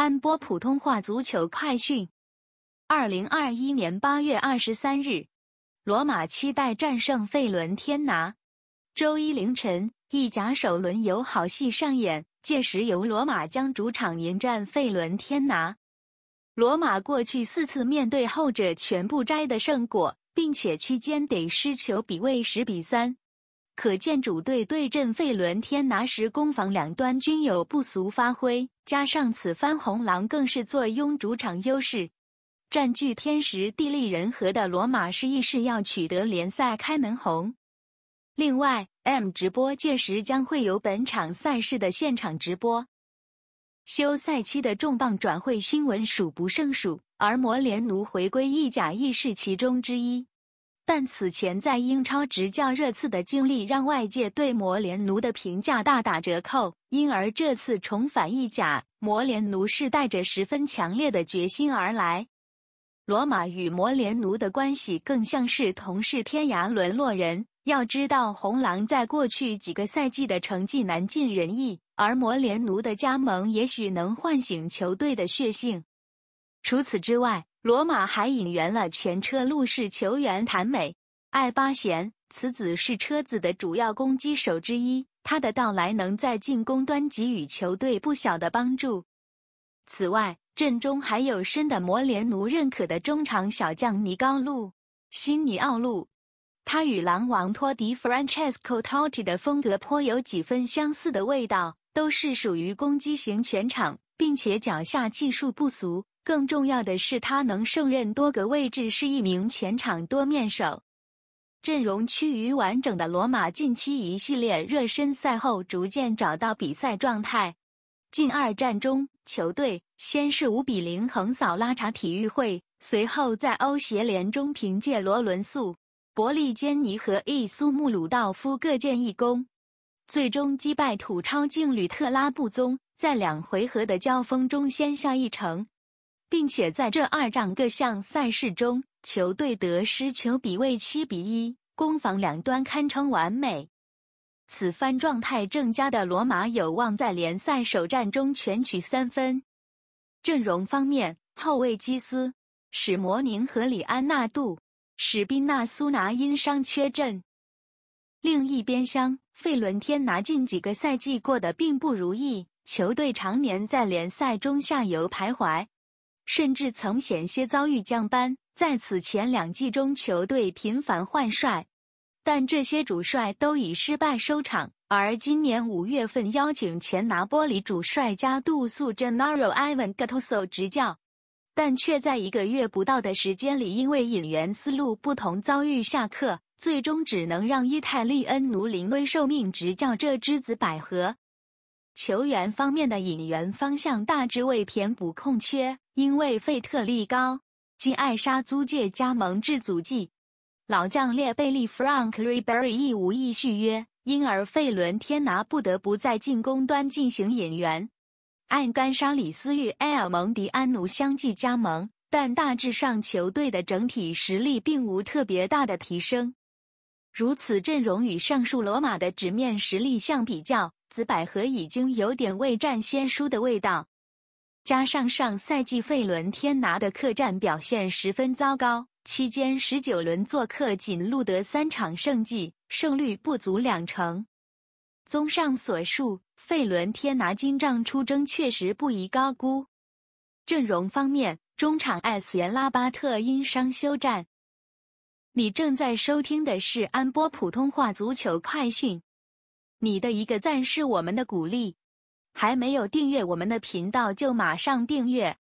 安播普通话足球快讯：二零二一年八月二十三日，罗马期待战胜费伦天拿。周一凌晨，意甲首轮友好戏上演，届时由罗马将主场迎战费伦天拿。罗马过去四次面对后者，全部摘得胜果，并且期间得失球比为十比三。可见主队对阵费伦天拿时，攻防两端均有不俗发挥，加上此番红狼更是坐拥主场优势，占据天时地利人和的罗马是意是要取得联赛开门红。另外，M 直播届时将会有本场赛事的现场直播。休赛期的重磅转会新闻数不胜数，而摩联奴回归意甲亦是其中之一。但此前在英超执教热刺的经历，让外界对摩连奴的评价大打折扣。因而这次重返意甲，摩连奴是带着十分强烈的决心而来。罗马与摩连奴的关系更像是同是天涯沦落人。要知道，红狼在过去几个赛季的成绩难尽人意，而摩连奴的加盟也许能唤醒球队的血性。除此之外，罗马还引援了前车路士球员谭美·艾巴贤，此子是车子的主要攻击手之一，他的到来能在进攻端给予球队不小的帮助。此外，阵中还有深得摩连奴认可的中场小将尼高路·辛尼奥路，他与狼王托迪 （Francesco Totti） 的风格颇有几分相似的味道，都是属于攻击型前场，并且脚下技术不俗。更重要的是，他能胜任多个位置，是一名前场多面手。阵容趋于完整的罗马近期一系列热身赛后逐渐找到比赛状态。近二战中，球队先是五比零横扫拉查体育会，随后在欧协联中凭借罗伦素、伯利坚尼和伊苏穆鲁道夫各建一功，最终击败土超劲旅特拉布宗，在两回合的交锋中先下一城。并且在这二仗各项赛事中，球队得失球比为七比一，攻防两端堪称完美。此番状态正佳的罗马有望在联赛首战中全取三分。阵容方面，后卫基斯、史摩宁和里安纳杜、史宾纳苏拿因伤缺阵。另一边厢，费伦天拿近几个赛季过得并不如意，球队常年在联赛中下游徘徊。甚至曾险些遭遇降班。在此前两季中，球队频繁换帅，但这些主帅都以失败收场。而今年五月份，邀请前拿玻里主帅加杜 Ivan g 罗 t t o s o 执教，但却在一个月不到的时间里，因为引援思路不同，遭遇下课，最终只能让伊泰利恩奴临危受命执教这支子百合。球员方面的引援方向大致为填补空缺，因为费特利高、金艾莎租借加盟至足迹。老将列贝利 Frank Ribery 亦无意续约，因而费伦天拿不得不在进攻端进行引援，按甘沙里斯与埃尔蒙迪安奴相继加盟，但大致上球队的整体实力并无特别大的提升。如此阵容与上述罗马的纸面实力相比较。紫百合已经有点未战先输的味道，加上上赛季费伦天拿的客战表现十分糟糕，期间十九轮做客仅录得三场胜绩，胜率不足两成。综上所述，费伦天拿金帐出征确实不宜高估。阵容方面，中场 s 斯延拉巴特因伤休战。你正在收听的是安波普通话足球快讯。你的一个赞是我们的鼓励，还没有订阅我们的频道就马上订阅。